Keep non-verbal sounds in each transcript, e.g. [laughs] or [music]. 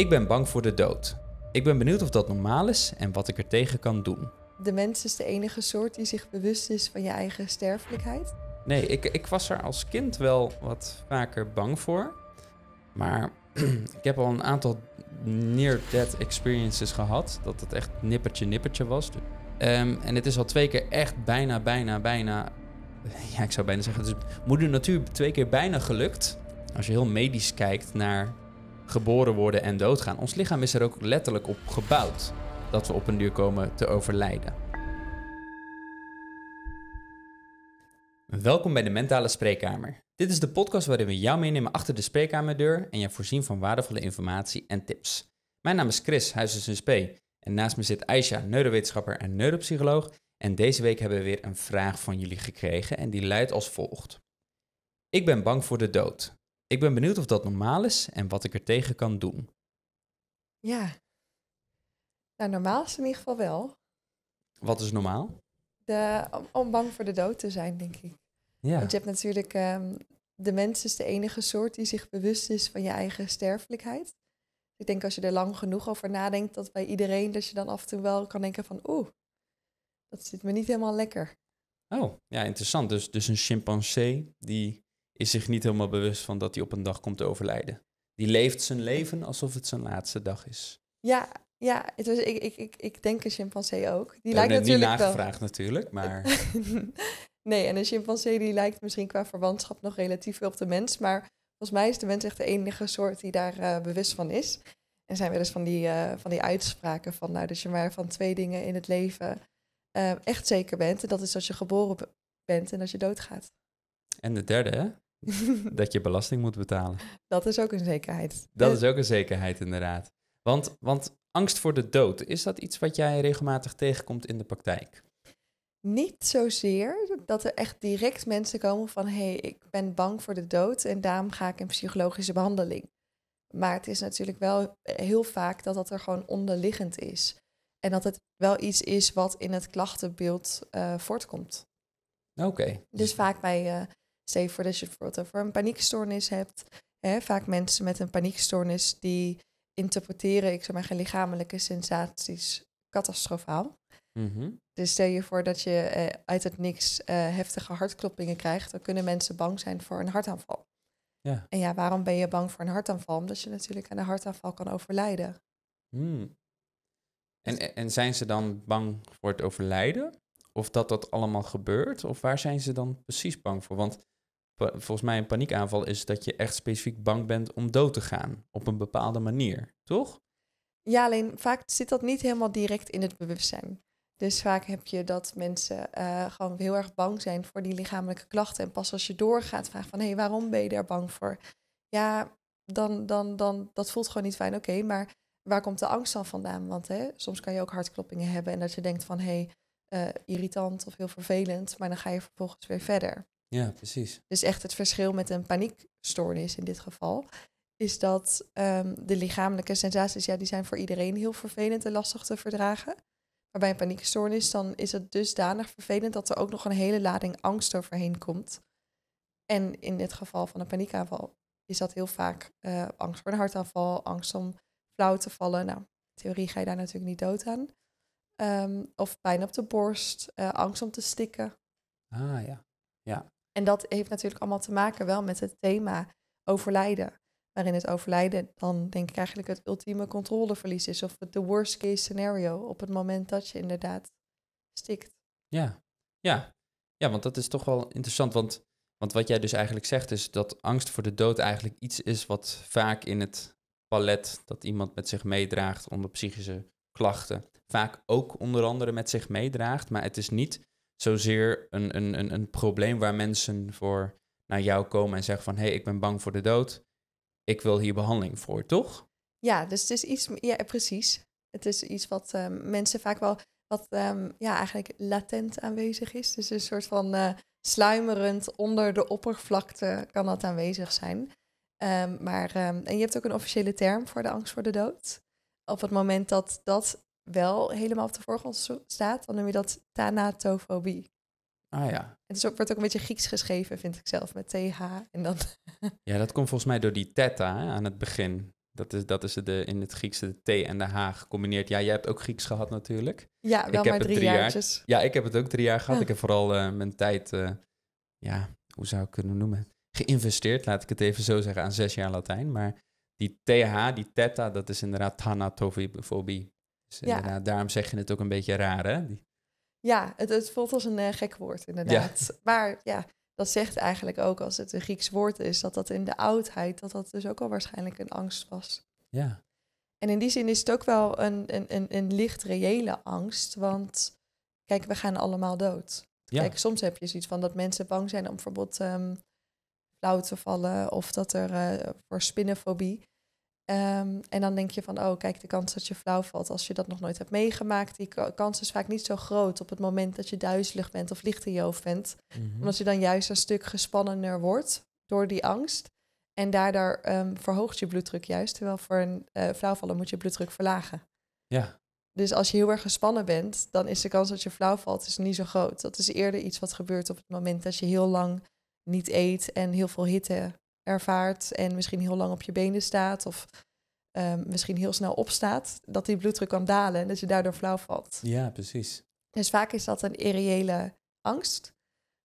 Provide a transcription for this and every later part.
Ik ben bang voor de dood. Ik ben benieuwd of dat normaal is en wat ik er tegen kan doen. De mens is de enige soort die zich bewust is van je eigen sterfelijkheid. Nee, ik, ik was er als kind wel wat vaker bang voor. Maar [clears throat] ik heb al een aantal near-death experiences gehad. Dat het echt nippertje nippertje was. Ehm, en het is al twee keer echt bijna, bijna, bijna... [laughs] Ja, ik zou bijna zeggen, het moeder natuur twee keer bijna gelukt. Als je heel medisch kijkt naar geboren worden en doodgaan. Ons lichaam is er ook letterlijk op gebouwd dat we op een duur komen te overlijden. Welkom bij de Mentale Spreekkamer. Dit is de podcast waarin we jou meenemen achter de spreekkamerdeur en je voorzien van waardevolle informatie en tips. Mijn naam is Chris, huisarts en naast me zit Aisha, neurowetenschapper en neuropsycholoog. En deze week hebben we weer een vraag van jullie gekregen en die luidt als volgt. Ik ben bang voor de dood. Ik ben benieuwd of dat normaal is en wat ik er tegen kan doen. Ja. Nou, normaal is in ieder geval wel. Wat is normaal? De, om, bang voor de dood te zijn, denk ik. Ja. Want je hebt natuurlijk... Ehm, de mens is de enige soort die zich bewust is van je eigen sterfelijkheid. Ik denk als je er lang genoeg over nadenkt, dat bij iedereen, dat je dan af en toe wel kan denken van... Oeh, dat zit me niet helemaal lekker. Oh, ja, interessant. Dus, dus een chimpansee die is zich niet helemaal bewust van dat hij op een dag komt te overlijden. Die leeft zijn leven alsof het zijn laatste dag is. Ja, ja, het ik, ik, ik, ik denk een chimpansee ook. Die lijkt natuurlijk niet nagevraagd wel. natuurlijk, maar... [laughs] nee, en een chimpansee die lijkt misschien qua verwantschap nog relatief veel op de mens. Maar volgens mij is de mens echt de enige soort die daar eh, bewust van is. En zijn we eens van die, eh, van die uitspraken van... nou, dat je maar van twee dingen in het leven eh, echt zeker bent. En dat is dat je geboren bent en dat je doodgaat. En de derde, hè? [laughs] dat je belasting moet betalen. Dat is ook een zekerheid. Dat is ook een zekerheid, inderdaad. Want, want angst voor de dood, is dat iets wat jij regelmatig tegenkomt in de praktijk? Niet zozeer dat er echt direct mensen komen van hé, hey, ik ben bang voor de dood en daarom ga ik in psychologische behandeling. Maar het is natuurlijk wel heel vaak dat dat er gewoon onderliggend is. En dat het wel iets is wat in het klachtenbeeld eh, voortkomt. Oké. Dus vaak bij uh, je voor dat je bijvoorbeeld over een paniekstoornis hebt. Hè, vaak mensen met een paniekstoornis die interpreteren, ik zeg maar zeggen, lichamelijke sensaties catastrofaal. Mhm. Dus stel je voor dat je eh, uit het niks eh, heftige hartkloppingen krijgt, dan kunnen mensen bang zijn voor een hartaanval. Ja. En ja, waarom ben je bang voor een hartaanval? Omdat je natuurlijk aan een hartaanval kan overlijden. Hmm. En, en zijn ze dan bang voor het overlijden? Of dat dat allemaal gebeurt? Of waar zijn ze dan precies bang voor? Want volgens mij een paniekaanval is dat je echt specifiek bang bent om dood te gaan op een bepaalde manier, toch? Ja, alleen vaak zit dat niet helemaal direct in het bewustzijn. Dus vaak heb je dat mensen eh, gewoon heel erg bang zijn voor die lichamelijke klachten. En pas als je doorgaat, vraag van hé, hey, waarom ben je daar bang voor? Ja, dan, dan, dan, dat voelt gewoon niet fijn. Oké, maar waar komt de angst dan vandaan? Want hè, soms kan je ook hartkloppingen hebben en dat je denkt van hé, hey, eh, irritant of heel vervelend, maar dan ga je vervolgens weer verder. Ja, precies. Dus echt het verschil met een paniekstoornis in dit geval is dat ehm, de lichamelijke sensaties, ja, die zijn voor iedereen heel vervelend en lastig te verdragen. Maar bij een paniekstoornis dan is het dusdanig vervelend dat er ook nog een hele lading angst overheen komt. En in het geval van een paniekaanval is dat heel vaak eh, angst voor een hartaanval, angst om flauw te vallen. Nou, in theorie ga je daar natuurlijk niet dood aan. Ehm, of pijn op de borst, eh, angst om te stikken. Ah ja, ja. En dat heeft natuurlijk allemaal te maken wel met het thema overlijden. Waarin het overlijden dan denk ik eigenlijk het ultieme controleverlies is. Of het de worst case scenario op het moment dat je inderdaad stikt. Ja, ja. ja want dat is toch wel interessant. Want, want wat jij dus eigenlijk zegt is dat angst voor de dood eigenlijk iets is wat vaak in het palet dat iemand met zich meedraagt onder psychische klachten. Vaak ook onder andere met zich meedraagt. Maar het is niet zozeer een, een, een, een probleem waar mensen voor naar jou komen en zeggen van hé, hey, ik ben bang voor de dood. Ik wil hier behandeling voor, toch? Ja, dus het is iets, ja, precies. Het is iets wat ehm, mensen vaak wel, wat ehm, ja, eigenlijk latent aanwezig is. Dus een soort van eh, sluimerend onder de oppervlakte kan dat aanwezig zijn. Ehm, maar, en je hebt ook een officiële term voor de angst voor de dood. Op het moment dat dat wel helemaal op de voorgrond staat, dan noem je dat thanatofobie. Ah ja. Het ook, wordt ook een beetje Grieks geschreven, vind ik zelf, met TH. En dan [laughs] ja, dat komt volgens mij door die theta hè, aan het begin. Dat is, dat is de, in het Griekse de T en de H gecombineerd. Ja, jij hebt ook Grieks gehad natuurlijk. Ja, wel maar drie, jaartjes. Jaar, ja, ik heb het ook drie jaar gehad. Ik heb vooral eh, mijn tijd, eh, ja, hoe zou ik kunnen noemen? Geïnvesteerd, laat ik het even zo zeggen, aan zes jaar Latijn. Maar die TH, die theta, dat is inderdaad thanatofobie. Dus inderdaad, daarom zeg je het ook een beetje raar, hè? Ja, het, het, voelt als een eh, gek woord, inderdaad. [laughs] Maar ja, dat zegt eigenlijk ook als het een Grieks woord is, dat dat in de oudheid, dat dat dus ook al waarschijnlijk een angst was. Ja. En in die zin is het ook wel een, een, een, een licht reële angst, want kijk, we gaan allemaal dood. Ja. Kijk, soms heb je zoiets van dat mensen bang zijn om bijvoorbeeld um, flauw te vallen of dat er eh, voor spinnenfobie. Ehm, en dan denk je van, oh kijk, de kans dat je flauw valt als je dat nog nooit hebt meegemaakt, die kans is vaak niet zo groot op het moment dat je duizelig bent of licht in je hoofd bent. Mhm. Omdat je dan juist een stuk gespannener wordt door die angst. En daardoor um, verhoogt je bloeddruk juist, terwijl voor een uh, eh, flauwvallen moet je bloeddruk verlagen. Ja. Dus als je heel erg gespannen bent, dan is de kans dat je flauw valt is niet zo groot. Dat is eerder iets wat gebeurt op het moment dat je heel lang niet eet en heel veel hitte ervaart en misschien heel lang op je benen staat of ehm, misschien heel snel opstaat, dat die bloeddruk kan dalen en dat je daardoor flauw valt. Ja, precies. Dus vaak is dat een irreële angst.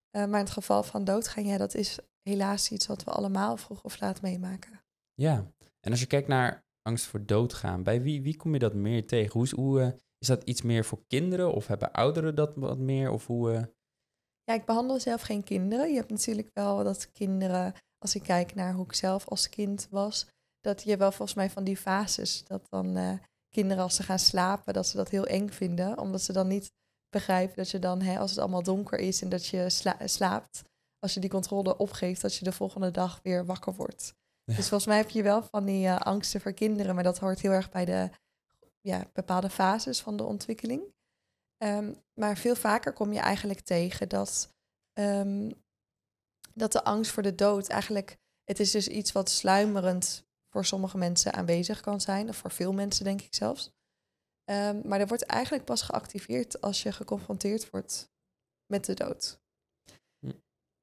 Eh, maar in het geval van doodgaan, ja, dat is helaas iets wat we allemaal vroeg of laat meemaken. Ja, en als je kijkt naar angst voor doodgaan, bij wie, wie kom je dat meer tegen? Hoe, eh, is, dat iets meer voor kinderen of hebben ouderen dat wat meer? Of hoe, eh? Ja, ik behandel zelf geen kinderen. Je hebt natuurlijk wel dat kinderen als ik kijk naar hoe ik zelf als kind was, dat je wel volgens mij van die fases, dat dan eh, kinderen als ze gaan slapen, dat ze dat heel eng vinden, omdat ze dan niet begrijpen dat je dan, hè, als het allemaal donker is en dat je slaapt, als je die controle opgeeft, dat je de volgende dag weer wakker wordt. Dus volgens mij heb je wel van die eh, angsten voor kinderen, maar dat hoort heel erg bij de ja, bepaalde fases van de ontwikkeling. Ehm, maar veel vaker kom je eigenlijk tegen dat ehm, dat de angst voor de dood eigenlijk, het is dus iets wat sluimerend voor sommige mensen aanwezig kan zijn, of voor veel mensen denk ik zelfs. Ehm, maar dat wordt eigenlijk pas geactiveerd als je geconfronteerd wordt met de dood. Hm.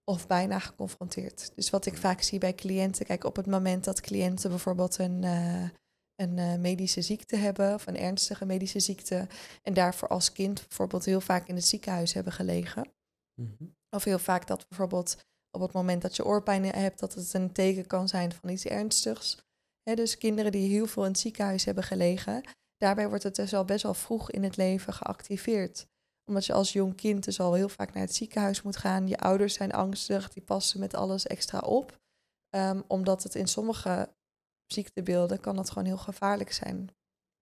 Of bijna geconfronteerd. Dus wat ik hm. vaak zie bij cliënten, kijk op het moment dat cliënten bijvoorbeeld een, eh, een eh, medische ziekte hebben of een ernstige medische ziekte en daarvoor als kind bijvoorbeeld heel vaak in het ziekenhuis hebben gelegen. Mhm. Of heel vaak dat bijvoorbeeld op het moment dat je oorpijn hebt, dat het een teken kan zijn van iets ernstigs. dus kinderen die heel veel in het ziekenhuis hebben gelegen, daarbij wordt het dus al best wel vroeg in het leven geactiveerd. Omdat je als jong kind dus al heel vaak naar het ziekenhuis moet gaan. Je ouders zijn angstig, die passen met alles extra op. Ehm, omdat het in sommige ziektebeelden kan dat gewoon heel gevaarlijk zijn.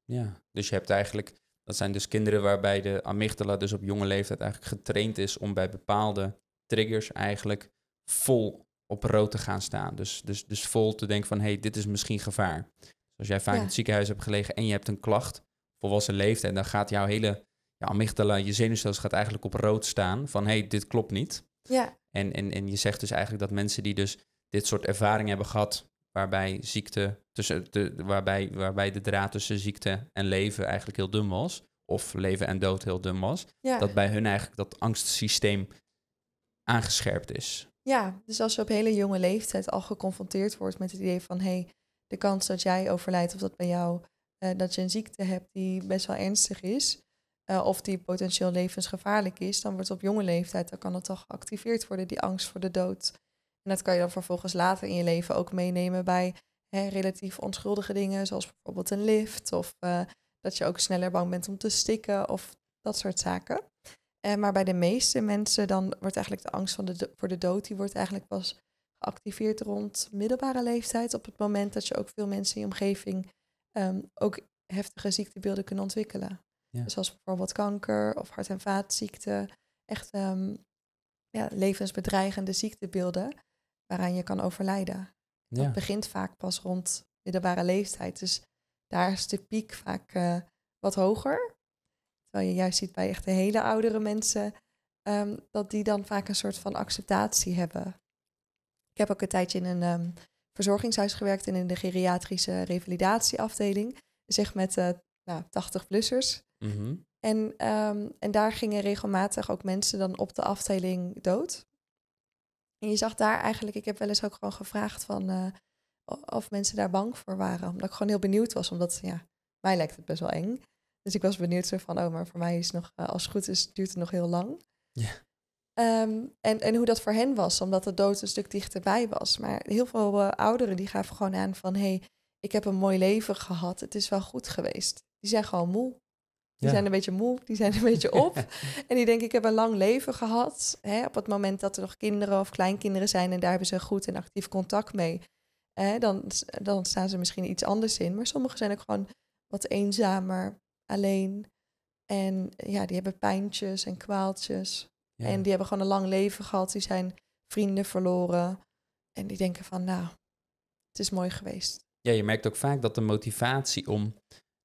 Ja, dus je hebt eigenlijk, dat zijn dus kinderen waarbij de amygdala dus op jonge leeftijd eigenlijk getraind is om bij bepaalde triggers eigenlijk vol op rood te gaan staan. Dus, dus, dus vol te denken van, hey, dit is misschien gevaar. Dus als jij vaak in het ziekenhuis hebt gelegen en je hebt een klacht, volwassen leeftijd, dan gaat jouw hele ja, amygdala, je zenuwstelsel gaat eigenlijk op rood staan van, hey, dit klopt niet. Ja. En, en, en je zegt dus eigenlijk dat mensen die dus dit soort ervaringen hebben gehad, waarbij ziekte, tussen de, waarbij, waarbij de draad tussen ziekte en leven eigenlijk heel dun was, of leven en dood heel dun was, dat bij hun eigenlijk dat angstsysteem aangescherpt is. Ja, dus als je op hele jonge leeftijd al geconfronteerd wordt met het idee van hé, hey, de kans dat jij overlijdt of dat bij jou eh, dat je een ziekte hebt die best wel ernstig is, eh, of die potentieel levensgevaarlijk is, dan wordt op jonge leeftijd, dan kan dat toch geactiveerd worden, die angst voor de dood. En dat kan je dan vervolgens later in je leven ook meenemen bij hè, relatief onschuldige dingen, zoals bijvoorbeeld een lift, of eh, dat je ook sneller bang bent om te stikken, of dat soort zaken. Eh, maar bij de meeste mensen dan wordt eigenlijk de angst van de voor de dood, die wordt eigenlijk pas geactiveerd rond middelbare leeftijd. Op het moment dat je ook veel mensen in je omgeving ehm, ook heftige ziektebeelden kunnen ontwikkelen. Ja. Zoals dus bijvoorbeeld kanker of hart- en vaatziekten. Echt ehm, ja, levensbedreigende ziektebeelden waaraan je kan overlijden. Dat begint vaak pas rond middelbare leeftijd. Dus daar is de piek vaak eh, wat hoger. Terwijl je juist ziet bij echt de hele oudere mensen, ehm, dat die dan vaak een soort van acceptatie hebben. Ik heb ook een tijdje in een ehm, verzorgingshuis gewerkt en in de geriatrische revalidatieafdeling. Zeg met uh, nou, 80-plussers. Mhm. en, ehm, en daar gingen regelmatig ook mensen dan op de afdeling dood. En je zag daar eigenlijk, ik heb wel eens ook gewoon gevraagd van eh, of mensen daar bang voor waren. Omdat ik gewoon heel benieuwd was, omdat ja, mij lijkt het best wel eng. Dus ik was benieuwd zo van, oh, maar voor mij is nog, eh, als het goed is, duurt het nog heel lang. Ja. Ehm, en, en hoe dat voor hen was, omdat de dood een stuk dichterbij was. Maar heel veel eh, ouderen die gaven gewoon aan van, hé, hey, ik heb een mooi leven gehad, het is wel goed geweest. Die zijn gewoon moe. Die zijn een beetje moe, die zijn een beetje [laughs] op. en die denken, ik heb een lang leven gehad. Hè, op het moment dat er nog kinderen of kleinkinderen zijn en daar hebben ze goed en actief contact mee, hè, dan, dan staan ze misschien iets anders in. Maar sommigen zijn ook gewoon wat eenzamer, alleen. En ja, die hebben pijntjes en kwaaltjes. En die hebben gewoon een lang leven gehad. Die zijn vrienden verloren. En die denken van, nou, het is mooi geweest. Ja, je merkt ook vaak dat de motivatie om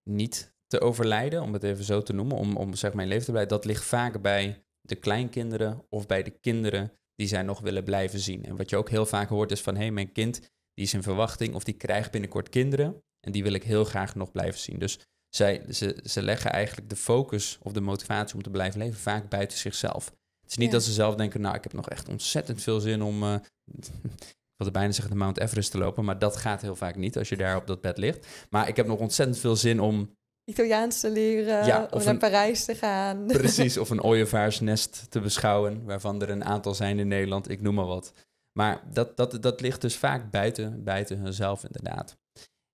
niet te overlijden, om het even zo te noemen, om, om zeg maar leven te blijven, dat ligt vaak bij de kleinkinderen of bij de kinderen die zij nog willen blijven zien. En wat je ook heel vaak hoort is van, hé, hey, mijn kind die is in verwachting of die krijgt binnenkort kinderen en die wil ik heel graag nog blijven zien. Dus zij, ze, ze leggen eigenlijk de focus of de motivatie om te blijven leven vaak buiten zichzelf. Het is niet dat ze zelf denken, nou, ik heb nog echt ontzettend veel zin om, uh, wat er bijna zeggen, de Mount Everest te lopen, maar dat gaat heel vaak niet als je daar op dat bed ligt. Maar ik heb nog ontzettend veel zin om Italiaans te leren, of naar Parijs te gaan. [laughs] Precies, of een ooievaarsnest te beschouwen, waarvan er een aantal zijn in Nederland, ik noem maar wat. Maar dat, dat, dat ligt dus vaak buiten, buiten hunzelf inderdaad.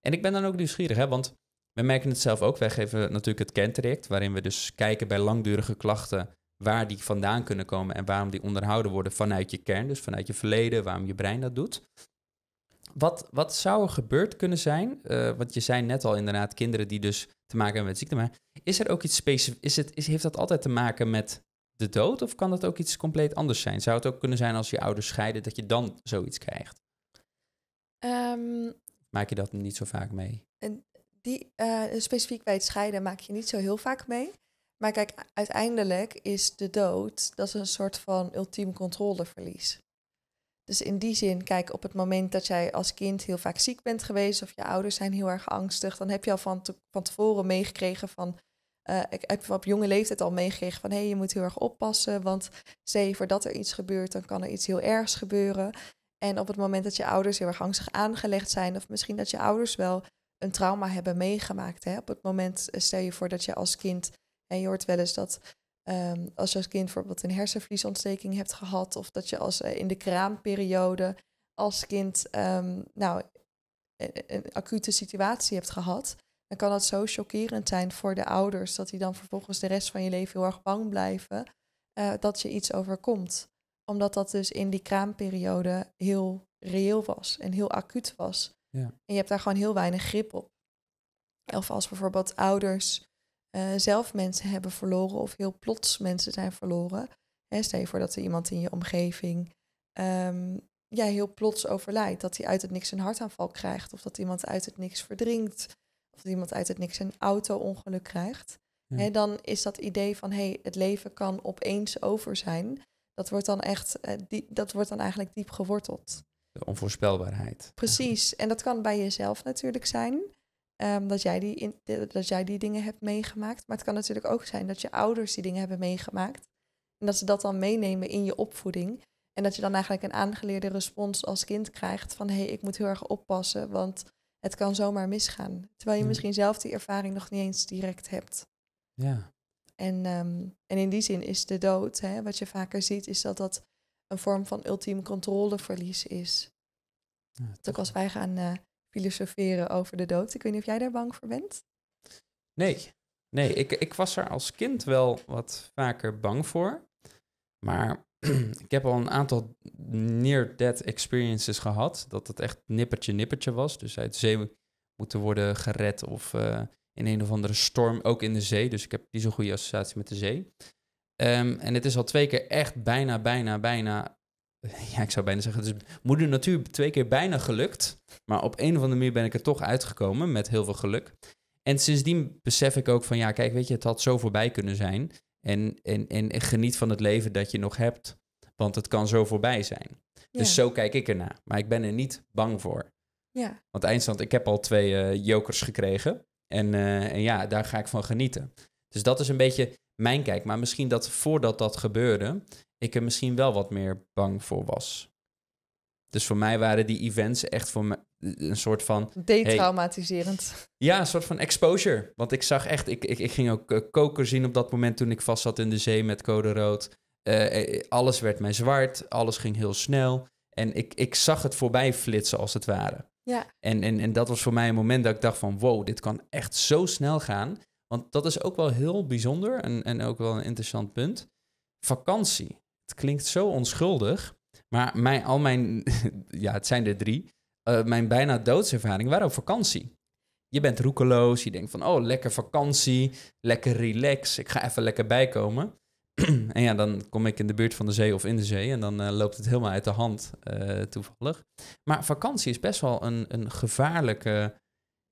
En ik ben dan ook nieuwsgierig, hè, want we merken het zelf ook. Wij geven natuurlijk het kentraject, waarin we dus kijken bij langdurige klachten waar die vandaan kunnen komen en waarom die onderhouden worden vanuit je kern, dus vanuit je verleden, waarom je brein dat doet. Wat, wat zou er gebeurd kunnen zijn? Uh, want je zei net al inderdaad, kinderen die dus te maken hebben met ziekte. Maar is er ook iets specifiek? Is het, is, heeft dat altijd te maken met de dood? Of kan dat ook iets compleet anders zijn? Zou het ook kunnen zijn als je ouders scheiden, dat je dan zoiets krijgt? Ehm, Maak je dat niet zo vaak mee? die eh, specifiek bij het scheiden maak je niet zo heel vaak mee. Maar kijk, uiteindelijk is de dood, dat is een soort van ultiem controleverlies. Dus in die zin, kijk, op het moment dat jij als kind heel vaak ziek bent geweest of je ouders zijn heel erg angstig, dan heb je al van, te, van tevoren meegekregen van, uh, ik heb op jonge leeftijd al meegekregen van, hé, hey, je moet heel erg oppassen, want voor voordat er iets gebeurt, dan kan er iets heel ergs gebeuren. En op het moment dat je ouders heel erg angstig aangelegd zijn, of misschien dat je ouders wel een trauma hebben meegemaakt. Hè? Op het moment, eh, stel je voor dat je als kind, en je hoort wel eens dat ehm, als je als kind bijvoorbeeld een hersenvliesontsteking hebt gehad, of dat je als eh, in de kraamperiode als kind ehm, nou, e-, e-, een, acute situatie hebt gehad, dan kan dat zo chockerend zijn voor de ouders dat die dan vervolgens de rest van je leven heel erg bang blijven eh, dat je iets overkomt. Omdat dat dus in die kraamperiode heel reëel was en heel acuut was. Ja. En je hebt daar gewoon heel weinig grip op. Of als bijvoorbeeld ouders eh, zelf mensen hebben verloren of heel plots mensen zijn verloren. Hè, stel je voor dat er iemand in je omgeving ehm, ja, heel plots overlijdt. Dat hij uit het niks een hartaanval krijgt. Of dat iemand uit het niks verdrinkt. Of dat iemand uit het niks een auto-ongeluk krijgt. Hè, dan is dat idee van hey, het leven kan opeens over zijn. Dat wordt dan echt, eh, die, dat wordt dan eigenlijk diep geworteld de onvoorspelbaarheid. Precies, en dat kan bij jezelf natuurlijk zijn. Ehm, dat, jij die dat jij die dingen hebt meegemaakt. Maar het kan natuurlijk ook zijn dat je ouders die dingen hebben meegemaakt. En dat ze dat dan meenemen in je opvoeding. En dat je dan eigenlijk een aangeleerde respons als kind krijgt van hé, hey, ik moet heel erg oppassen, want het kan zomaar misgaan. Terwijl je hmm. misschien zelf die ervaring nog niet eens direct hebt. Ja. En, ehm, en in die zin is de dood, hè, wat je vaker ziet, is dat dat een vorm van ultiem controleverlies is. Dus ook als wij gaan eh, filosoferen over de dood. Ik weet niet of jij daar bang voor bent. Nee, nee ik, ik was er als kind wel wat vaker bang voor. Maar [clears throat] ik heb al een aantal near-death experiences gehad. Dat het echt nippertje-nippertje was. Dus uit zee moeten worden gered of eh, in een of andere storm, ook in de zee. Dus ik heb niet zo'n goede associatie met de zee. Ehm, en het is al twee keer echt bijna, bijna, bijna. [laughs] Ja, ik zou bijna zeggen, het moeder natuur twee keer bijna gelukt. Maar op een of andere manier ben ik er toch uitgekomen met heel veel geluk. En sindsdien besef ik ook van ja, kijk, weet je, het had zo voorbij kunnen zijn. En, en, en geniet van het leven dat je nog hebt, want het kan zo voorbij zijn. Dus zo kijk ik ernaar. Maar ik ben er niet bang voor. Ja. Want eindstand, ik heb al twee eh, jokers gekregen. En, eh, en ja, daar ga ik van genieten. Dus dat is een beetje mijn kijk. Maar misschien dat voordat dat gebeurde, ik er misschien wel wat meer bang voor was. Dus voor mij waren die events echt voor me eh, een soort van... Detraumatiserend. Hey, ja, een soort van exposure. Want ik zag echt... Ik, ik, ik ging ook eh, koker zien op dat moment toen ik vast zat in de zee met code rood. Eh, alles werd mij zwart. Alles ging heel snel. En ik, ik zag het voorbij flitsen als het ware. Ja. En, en, en dat was voor mij een moment dat ik dacht van... Wow, dit kan echt zo snel gaan. Want dat is ook wel heel bijzonder en, en ook wel een interessant punt. Vakantie. Het klinkt zo onschuldig, maar mijn, al mijn, [laughs] ja, het zijn er drie, eh, mijn bijna doodservaring waren op vakantie. Je bent roekeloos, je denkt van, oh, lekker vakantie, lekker relax, ik ga even lekker bijkomen. [clears throat] en ja, dan kom ik in de buurt van de zee of in de zee en dan eh, loopt het helemaal uit de hand eh, toevallig. Maar vakantie is best wel een, een gevaarlijke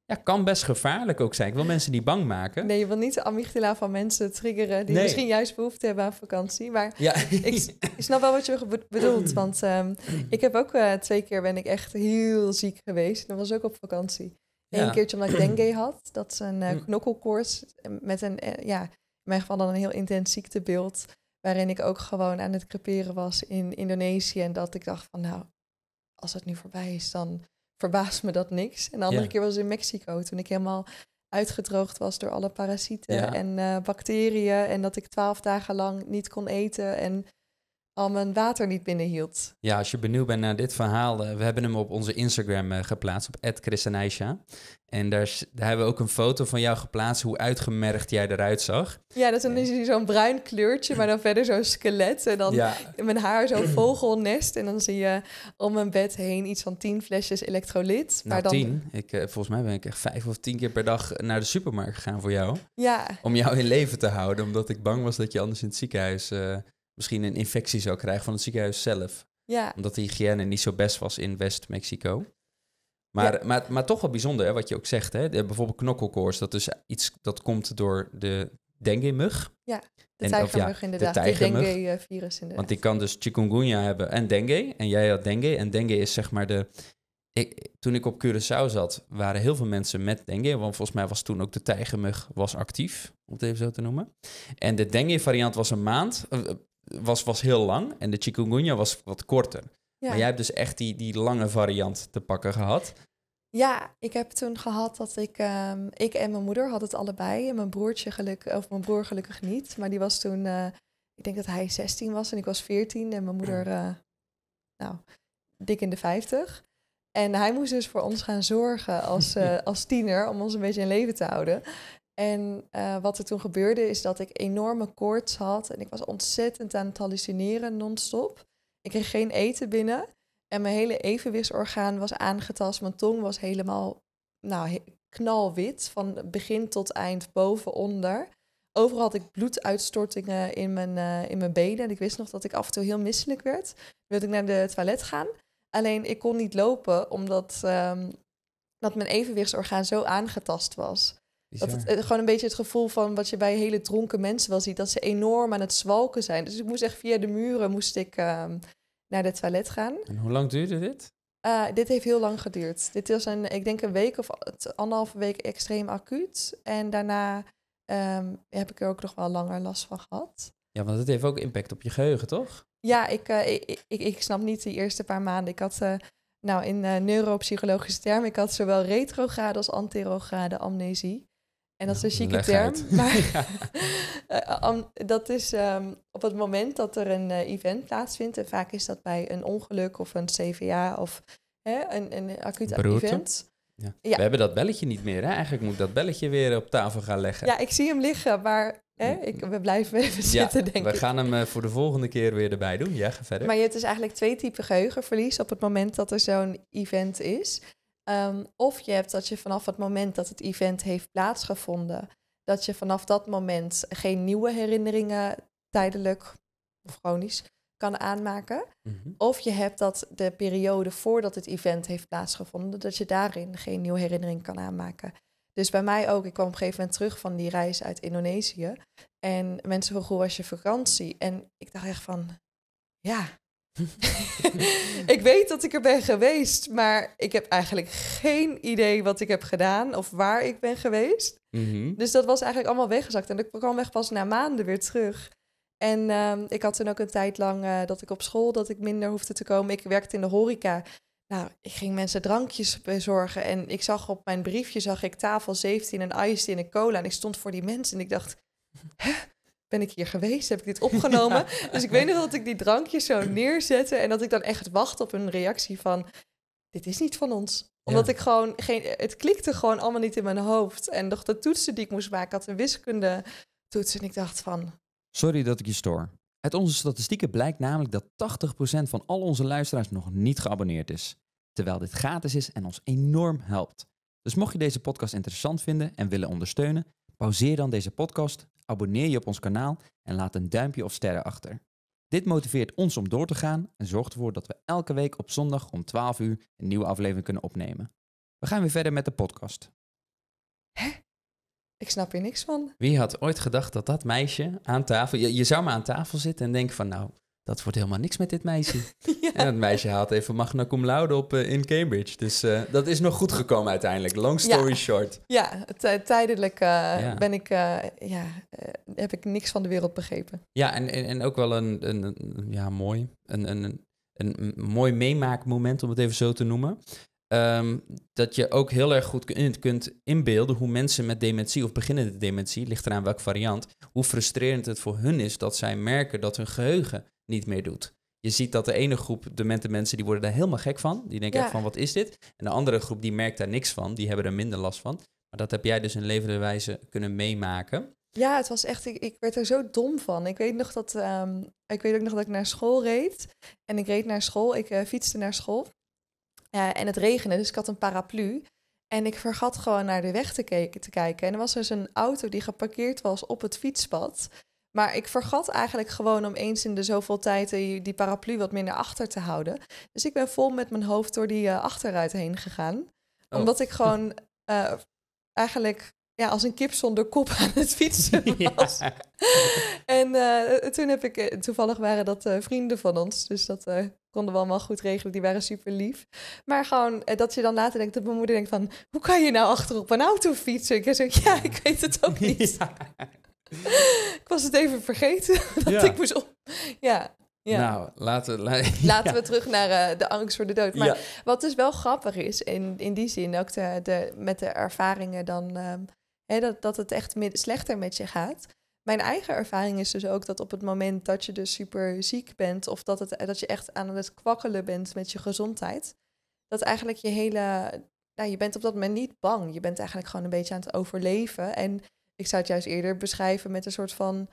ja, kan best gevaarlijk ook zijn. Ik wil mensen niet bang maken. Nee, je wil niet de amygdala van mensen triggeren die misschien juist behoefte hebben aan vakantie. Maar ja. ik, [laughs] snap wel wat je bedoelt. Want ehm, ik heb ook eh, twee keer ben ik echt heel ziek geweest. Dat was ook op vakantie. Eén keertje omdat ik dengue [clears throat] had. Dat is een eh, mm. knokkelkoorts eh, met een, ja, in mijn geval dan een heel intens ziektebeeld. Waarin ik ook gewoon aan het creperen was in Indonesië. En dat ik dacht van nou, als het nu voorbij is, dan verbaast me dat niks. En de andere keer was in Mexico, toen ik helemaal uitgedroogd was door alle parasieten en eh, bacteriën. En dat ik twaalf dagen lang niet kon eten en al mijn water niet hield. Ja, als je benieuwd bent naar dit verhaal, eh, we hebben hem op onze Instagram eh, geplaatst, op @christenaisha. En daar, daar, hebben we ook een foto van jou geplaatst, hoe uitgemerkt jij eruit zag. Ja, dat is een zo'n bruin kleurtje, maar dan verder zo'n skelet. En dan in mijn haar zo'n [clears throat] vogelnest. En dan zie je om mijn bed heen iets van tien flesjes elektrolyt. Nou, maar dan... tien. Ik, eh, volgens mij ben ik echt vijf of tien keer per dag naar de supermarkt gegaan voor jou. Ja. Om jou in leven te houden, omdat ik bang was dat je anders in het ziekenhuis misschien een infectie zou krijgen van het ziekenhuis zelf. Ja. Omdat de hygiëne niet zo best was in West-Mexico. Maar, maar, maar toch wel bijzonder, hè, wat je ook zegt. Hè? bijvoorbeeld knokkelkoors, dat is iets dat komt door de dengue-mug. Ja, de en, tijgermug ja, inderdaad, de dengue-virus inderdaad. Want die kan dus chikungunya hebben en dengue. En jij had dengue. En dengue is zeg maar de... Ik, toen ik op Curaçao zat, waren heel veel mensen met dengue. Want volgens mij was toen ook de tijgermug was actief, om het even zo te noemen. En de dengue-variant was een maand, eh, was, was heel lang en de chikungunya was wat korter. Maar jij hebt dus echt die, die lange variant te pakken gehad. Ja, ik heb toen gehad dat ik, ehm, ik en mijn moeder hadden het allebei. En mijn broertje gelukkig, of mijn broer gelukkig niet. Maar die was toen, eh, ik denk dat hij 16 was en ik was 14. En mijn moeder, eh, nou, dik in de 50. En hij moest dus voor ons gaan zorgen als, [laughs] eh, als tiener om ons een beetje in leven te houden. En eh, wat er toen gebeurde is dat ik enorme koorts had en ik was ontzettend aan het hallucineren non-stop. Ik kreeg geen eten binnen en mijn hele evenwichtsorgaan was aangetast. Mijn tong was helemaal nou, knalwit van begin tot eind, boven, onder. Overal had ik bloeduitstortingen in mijn, eh, in mijn benen en ik wist nog dat ik af en toe heel misselijk werd. Wilde ik naar de toilet gaan. Alleen ik kon niet lopen omdat ehm, dat mijn evenwichtsorgaan zo aangetast was. Dat eh, gewoon een beetje het gevoel van wat je bij hele dronken mensen wel ziet, dat ze enorm aan het zwalken zijn. Dus ik moest echt via de muren moest ik ehm, naar de toilet gaan. En hoe lang duurde dit? Eh, dit heeft heel lang geduurd. Dit was een, ik denk een week of anderhalve week extreem acuut. En daarna ehm, heb ik er ook nog wel langer last van gehad. Ja, want het heeft ook impact op je geheugen, toch? Ja, ik, eh, ik, ik, ik, snap niet de eerste paar maanden. Ik had, uh, nou in neuropsychologische termen, ik had zowel retrograde als anterograde amnesie. En dat is een chique term. [laughs] Maar [laughs] eh, eh, dat is ehm, op het moment dat er een eh, event plaatsvindt, en vaak is dat bij een ongeluk of een CVA of hè, een, een acuut event. Ja. We hebben dat belletje niet meer. Hè? Eigenlijk moet ik dat belletje weer op tafel gaan leggen. Ja, ik zie hem liggen, maar hè, mm. ik, we blijven even zitten, denken. we We gaan hem voor de volgende keer weer erbij doen. Ja, ga verder. Maar je hebt dus eigenlijk twee typen geheugenverlies op het moment dat er zo'n event is. Ehm, of je hebt dat je vanaf het moment dat het event heeft plaatsgevonden, dat je vanaf dat moment geen nieuwe herinneringen tijdelijk of chronisch kan aanmaken. Mhm. Of je hebt dat de periode voordat het event heeft plaatsgevonden, dat je daarin geen nieuwe herinnering kan aanmaken. Dus bij mij ook, ik kwam op een gegeven moment terug van die reis uit Indonesië. En mensen vroegen hoe was je vakantie? En ik dacht echt van, ja, [laughs] ik weet dat ik er ben geweest, maar ik heb eigenlijk geen idee wat ik heb gedaan of waar ik ben geweest. Mhm. Dus dat was eigenlijk allemaal weggezakt. En ik kwam echt pas na maanden weer terug. En ehm, ik had toen ook een tijd lang eh, dat ik op school dat ik minder hoefde te komen. Ik werkte in de horeca. Nou, ik ging mensen drankjes bezorgen. En ik zag op mijn briefje zag ik tafel 17 en ijs in een cola. En ik stond voor die mensen en ik dacht ben ik hier geweest? Heb ik dit [laughs] opgenomen? Dus ik weet nog dat ik die drankjes zo neerzette en dat ik dan echt wacht op een reactie van, dit is niet van ons. Omdat ik gewoon geen, het klikte gewoon allemaal niet in mijn hoofd. En nog de toetsen die ik moest maken, had een wiskunde toets en ik dacht van. Sorry dat ik je stoor. Uit onze statistieken blijkt namelijk dat 80% van al onze luisteraars nog niet geabonneerd is. Terwijl dit gratis is en ons enorm helpt. Dus mocht je deze podcast interessant vinden en willen ondersteunen, pauzeer dan deze podcast, abonneer je op ons kanaal en laat een duimpje of sterren achter. Dit motiveert ons om door te gaan en zorgt ervoor dat we elke week op zondag om 12 uur een nieuwe aflevering kunnen opnemen. We gaan weer verder met de podcast. Hè? Ik snap hier niks van. Wie had ooit gedacht dat dat meisje aan tafel... Je, je zou maar aan tafel zitten en denken van nou, dat wordt helemaal niks met dit meisje. [laughs] En het meisje haalt even magna cum laude op eh, in Cambridge. Dus eh, dat is nog goed gekomen uiteindelijk. Long story short. Ja, tijdelijk eh, Ben ik, ja, heb ik niks van de wereld begrepen. Ja, en, en, ook wel een, een, ja, mooi, een, een, een mooi meemaakmoment, om het even zo te noemen. Ehm, dat je ook heel erg goed kunt, kunt inbeelden hoe mensen met dementie of beginnende dementie, ligt eraan welke variant, hoe frustrerend het voor hun is dat zij merken dat hun geheugen niet meer doet. Je ziet dat de ene groep demente mensen, die worden daar helemaal gek van. Die denken echt van, wat is dit? En de andere groep, die merkt daar niks van. Die hebben er minder last van. Maar dat heb jij dus in levende wijze kunnen meemaken. Ja, het was echt, ik, ik werd er zo dom van. Ik weet, nog dat, ehm, ik weet ook nog dat ik naar school reed. En ik reed naar school, ik eh, fietste naar school. en het regende, dus ik had een paraplu. En ik vergat gewoon naar de weg te, te kijken. En er was dus een auto die geparkeerd was op het fietspad. Maar ik vergat eigenlijk gewoon om eens in de zoveel tijd eh, die paraplu wat minder achter te houden. Dus ik ben vol met mijn hoofd door die eh, achteruit heen gegaan. Oh. Omdat ik gewoon [laughs] eh, eigenlijk ja, als een kip zonder kop [laughs] aan het fietsen [laughs] was. en toen heb ik, toevallig waren dat vrienden van ons, dus dat konden we allemaal goed regelen, die waren super lief. Maar gewoon dat je dan later denkt, dat mijn moeder denkt van, hoe kan je nou achterop een auto fietsen? Ik zeg, ja, ik weet het ook niet. Ja. [laughs] ik was het even vergeten [laughs] dat ik moest op. Ja. ja. Nou, laten, la [laughs] laten we terug naar eh, de angst voor de dood. Maar wat dus wel grappig is, in, in die zin ook de, de, met de ervaringen dan, ehm, hè, dat, dat het echt slechter met je gaat. Mijn eigen ervaring is dus ook dat op het moment dat je dus super ziek bent of dat, het, dat je echt aan het kwakkelen bent met je gezondheid, dat eigenlijk je hele, nou, je bent op dat moment niet bang. Je bent eigenlijk gewoon een beetje aan het overleven en ik zou het juist eerder beschrijven met een soort van,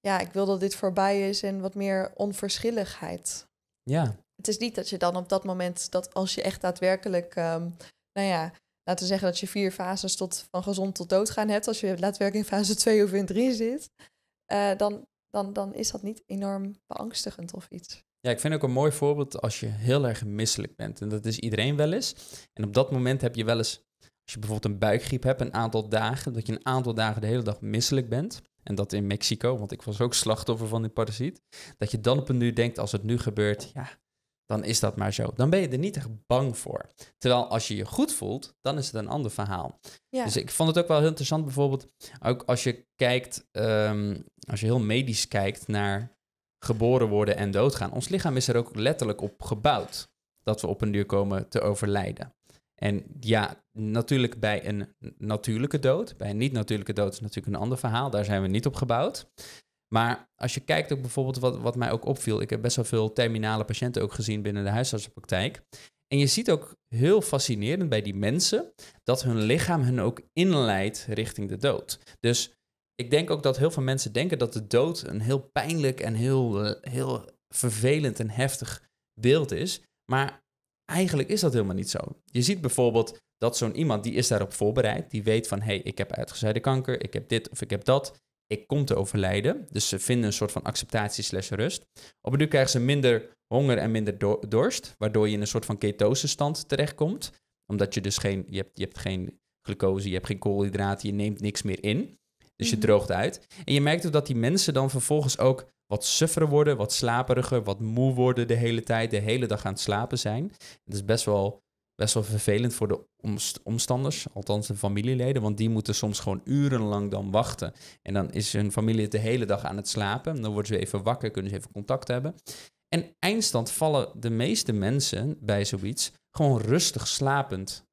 ja, ik wil dat dit voorbij is en wat meer onverschilligheid. Ja. Het is niet dat je dan op dat moment, dat als je echt daadwerkelijk, ehm, nou ja, laten we zeggen dat je vier fases tot, van gezond tot dood gaan hebt, als je daadwerkelijk in fase 2 of in 3 zit, eh, dan, dan, dan is dat niet enorm beangstigend of iets. Ja, ik vind ook een mooi voorbeeld als je heel erg misselijk bent. En dat is iedereen wel eens. En op dat moment heb je wel eens als je bijvoorbeeld een buikgriep hebt, een aantal dagen, dat je een aantal dagen de hele dag misselijk bent. En dat in Mexico, want ik was ook slachtoffer van die parasiet. Dat je dan op een nu denkt, als het nu gebeurt, ja, dan is dat maar zo. Dan ben je er niet echt bang voor. Terwijl als je je goed voelt, dan is het een ander verhaal. Dus ik vond het ook wel heel interessant, bijvoorbeeld, ook als je kijkt, ehm, als je heel medisch kijkt naar geboren worden en doodgaan. Ons lichaam is er ook letterlijk op gebouwd dat we op een duur komen te overlijden. En ja, natuurlijk bij een natuurlijke dood. Bij een niet-natuurlijke dood is natuurlijk een ander verhaal. Daar zijn we niet op gebouwd. Maar als je kijkt ook bijvoorbeeld wat, wat mij ook opviel. Ik heb best wel veel terminale patiënten ook gezien binnen de huisartsenpraktijk. En je ziet ook heel fascinerend bij die mensen dat hun lichaam hen ook inleidt richting de dood. Dus ik denk ook dat heel veel mensen denken dat de dood een heel pijnlijk en heel, heel vervelend en heftig beeld is. Maar Eigenlijk is dat helemaal niet zo. Je ziet bijvoorbeeld dat zo'n iemand die is daarop voorbereid, die weet van hé, hey, ik heb uitgezaaide kanker, ik heb dit of ik heb dat, ik kom te overlijden. Dus ze vinden een soort van acceptatie slash rust. Op een duur krijgen ze minder honger en minder dorst, waardoor je in een soort van ketosestand terechtkomt. Omdat je dus geen, je hebt, je hebt geen glucose, je hebt geen koolhydraten, je neemt niks meer in. Dus je mhm. droogt uit. En je merkt ook dat die mensen dan vervolgens ook wat sufferer worden, wat slaperiger, wat moe worden de hele tijd, de hele dag aan het slapen zijn. Het is best wel, best wel vervelend voor de omstanders, althans de familieleden, want die moeten soms gewoon urenlang dan wachten. En dan is hun familie de hele dag aan het slapen. Dan worden ze even wakker, kunnen ze even contact hebben. En eindstand vallen de meeste mensen bij zoiets gewoon rustig slapend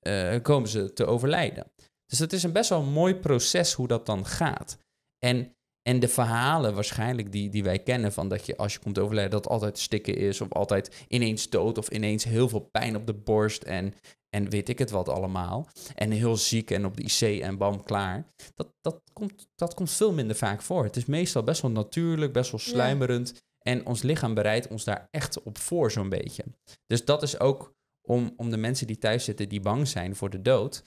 eh, komen ze te overlijden. Dus dat is een best wel mooi proces hoe dat dan gaat. En en de verhalen waarschijnlijk die, die wij kennen van dat je als je komt overlijden dat altijd stikken is of altijd ineens dood of ineens heel veel pijn op de borst en, en weet ik het wat allemaal. En heel ziek en op de IC en bam, klaar. Dat, dat, komt, dat komt veel minder vaak voor. Het is meestal best wel natuurlijk, best wel sluimerend. En ons lichaam bereidt ons daar echt op voor, zo'n beetje. Dus dat is ook om, om de mensen die thuis zitten die bang zijn voor de dood.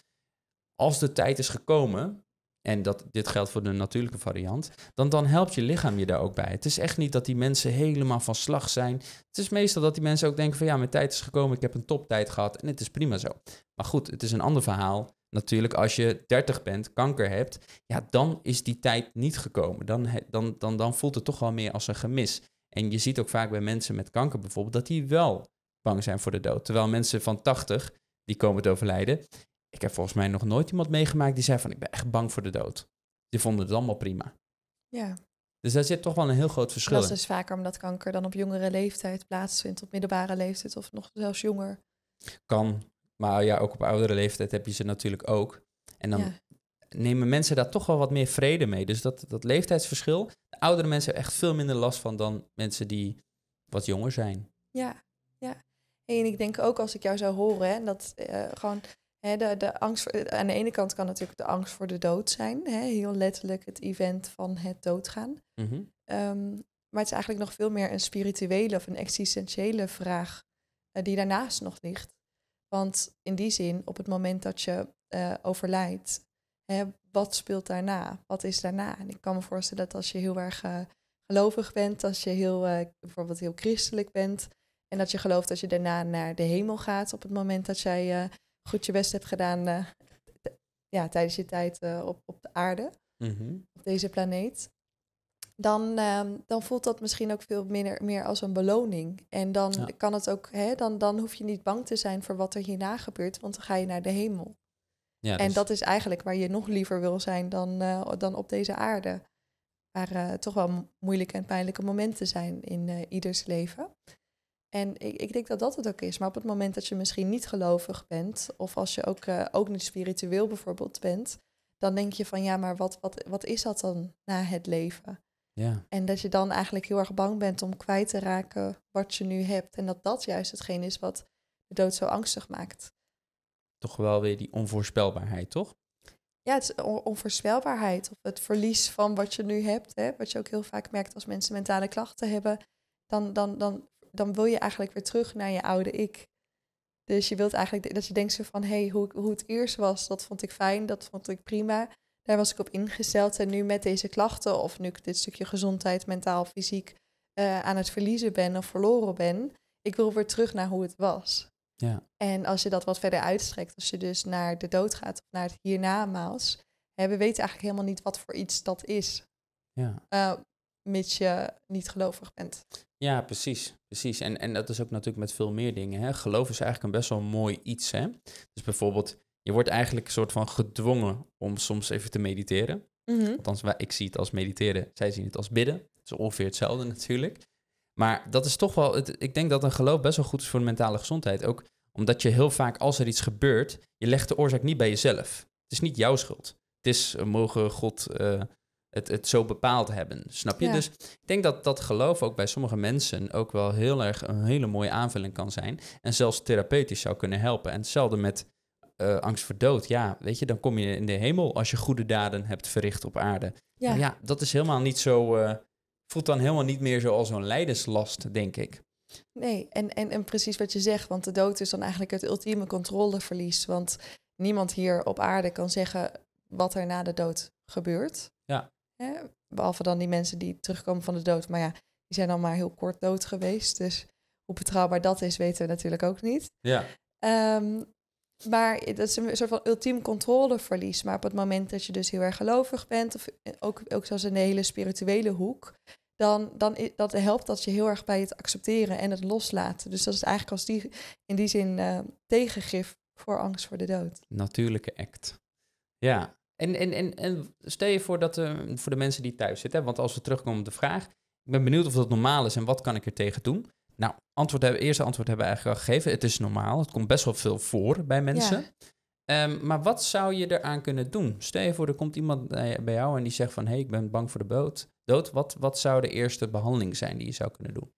Als de tijd is gekomen, en dat, dit geldt voor de natuurlijke variant, dan, dan helpt je lichaam je daar ook bij. Het is echt niet dat die mensen helemaal van slag zijn. Het is meestal dat die mensen ook denken van ja, mijn tijd is gekomen, ik heb een toptijd gehad en het is prima zo. Maar goed, het is een ander verhaal. Natuurlijk, als je 30 bent, kanker hebt, ja, dan is die tijd niet gekomen. Dan, dan, dan, dan voelt het toch wel meer als een gemis. En je ziet ook vaak bij mensen met kanker bijvoorbeeld dat die wel bang zijn voor de dood. Terwijl mensen van 80 die komen te overlijden, ik heb volgens mij nog nooit iemand meegemaakt die zei van ik ben echt bang voor de dood. Die vonden het allemaal prima. Ja. Dus daar zit toch wel een heel groot verschil dat is dus vaker omdat kanker dan op jongere leeftijd plaatsvindt, op middelbare leeftijd of nog zelfs jonger. Kan, maar ja, ook op oudere leeftijd heb je ze natuurlijk ook. En dan nemen mensen daar toch wel wat meer vrede mee. Dus dat, dat leeftijdsverschil, de oudere mensen hebben echt veel minder last van dan mensen die wat jonger zijn. Ja, ja. En ik denk ook als ik jou zou horen, hè, dat eh, gewoon de, de angst voor, aan de ene kant kan natuurlijk de angst voor de dood zijn. heel letterlijk het event van het doodgaan. Mhm. Ehm, maar het is eigenlijk nog veel meer een spirituele of een existentiële vraag eh, die daarnaast nog ligt. Want in die zin, op het moment dat je eh, overlijdt, wat speelt daarna? Wat is daarna? En ik kan me voorstellen dat als je heel erg eh, gelovig bent, als je heel, bijvoorbeeld heel christelijk bent, en dat je gelooft dat je daarna naar de hemel gaat op het moment dat jij goed je best hebt gedaan eh, ja, tijdens je tijd eh, op, op de aarde, mhm. op deze planeet. Dan, ehm, dan voelt dat misschien ook veel minder, meer als een beloning. En dan kan het ook, hè, dan, dan hoef je niet bang te zijn voor wat er hierna gebeurt, want dan ga je naar de hemel. Ja, En dus dat is eigenlijk waar je nog liever wil zijn dan, eh, dan op deze aarde. Waar uh, toch wel moeilijke en pijnlijke momenten zijn in ieders leven. En ik, ik, denk dat dat het ook is. Maar op het moment dat je misschien niet gelovig bent, of als je ook, eh, ook niet spiritueel bijvoorbeeld bent, dan denk je van ja, maar wat, wat, wat is dat dan na het leven? Ja. En dat je dan eigenlijk heel erg bang bent om kwijt te raken wat je nu hebt. En dat dat juist hetgeen is wat de dood zo angstig maakt. Toch wel weer die onvoorspelbaarheid, toch? Ja, het is onvoorspelbaarheid. Of het verlies van wat je nu hebt. Hè? Wat je ook heel vaak merkt als mensen mentale klachten hebben. Dan, dan, dan dan wil je eigenlijk weer terug naar je oude ik. Dus je wilt eigenlijk dat je denkt zo van, hé, hey, hoe, hoe het eerst was, dat vond ik fijn, dat vond ik prima. Daar was ik op ingesteld. En nu met deze klachten, of nu ik dit stukje gezondheid, mentaal, fysiek eh, aan het verliezen ben of verloren ben, ik wil weer terug naar hoe het was. Ja. En als je dat wat verder uitstrekt, als je dus naar de dood gaat of naar het hiernamaals, hè, we weten eigenlijk helemaal niet wat voor iets dat is. Ja. Eh, mits je niet gelovig bent. Ja, precies. precies. En, en dat is ook natuurlijk met veel meer dingen. Hè? Geloof is eigenlijk een best wel mooi iets. Hè? Dus bijvoorbeeld, je wordt eigenlijk een soort van gedwongen om soms even te mediteren. Mm -hmm. Althans, ik zie het als mediteren, zij zien het als bidden. Dat is ongeveer hetzelfde [laughs] natuurlijk. Maar dat is toch wel, het, ik denk dat een geloof best wel goed is voor de mentale gezondheid. Ook omdat je heel vaak, als er iets gebeurt, je legt de oorzaak niet bij jezelf. Het is niet jouw schuld. Het is, eh, mogen God eh, het, het zo bepaald hebben. Snap je? Dus ik denk dat dat geloof ook bij sommige mensen ook wel heel erg een hele mooie aanvulling kan zijn. En zelfs therapeutisch zou kunnen helpen. En hetzelfde met eh, angst voor dood. Ja, weet je, dan kom je in de hemel als je goede daden hebt verricht op aarde. Ja, maar ja dat is helemaal niet zo. Eh, voelt dan helemaal niet meer zo als zo'n lijdenslast, denk ik. Nee, en, en, en precies wat je zegt, want de dood is dan eigenlijk het ultieme controleverlies. Want niemand hier op aarde kan zeggen wat er na de dood gebeurt. Ja. Hè? Behalve dan die mensen die terugkomen van de dood. Maar ja, die zijn dan maar heel kort dood geweest. Dus hoe betrouwbaar dat is, weten we natuurlijk ook niet. Ja. Ehm, maar dat is een soort van ultiem controleverlies. Maar op het moment dat je dus heel erg gelovig bent, of eh, ook, ook zelfs in de hele spirituele hoek, dan, dan dat helpt dat je heel erg bij het accepteren en het loslaten. Dus dat is eigenlijk als die, in die zin eh, tegengif voor angst voor de dood. Natuurlijke act. Ja, en, en, en, en stel je voor dat ehm, voor de mensen die thuis zitten, want als we terugkomen op de vraag, ik ben benieuwd of dat normaal is en wat kan ik er tegen doen? Nou, antwoord hebben, eerste antwoord hebben we eigenlijk al gegeven. Het is normaal. Het komt best wel veel voor bij mensen. Ehm, maar wat zou je eraan kunnen doen? Stel je voor, er komt iemand bij jou en die zegt van... hé, hey, ik ben bang voor de boot, dood. Wat, wat zou de eerste behandeling zijn die je zou kunnen doen?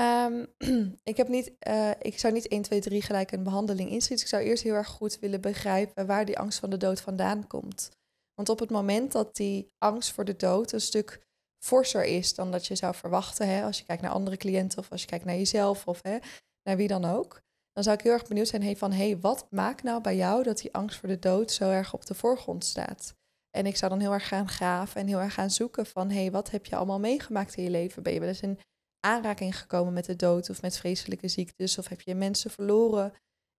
Ehm, [clears throat] ik, heb niet, eh, ik zou niet 1, 2, 3 gelijk een behandeling inschieten. Dus ik zou eerst heel erg goed willen begrijpen waar die angst van de dood vandaan komt. Want op het moment dat die angst voor de dood een stuk forser is dan dat je zou verwachten, hè, als je kijkt naar andere cliënten of als je kijkt naar jezelf of hè, naar wie dan ook, dan zou ik heel erg benieuwd zijn van hey, wat maakt nou bij jou dat die angst voor de dood zo erg op de voorgrond staat? En ik zou dan heel erg gaan graven en heel erg gaan zoeken van wat heb je allemaal meegemaakt in je leven? Ben je wel eens aanraking gekomen met de dood of met vreselijke ziektes? Of heb je mensen verloren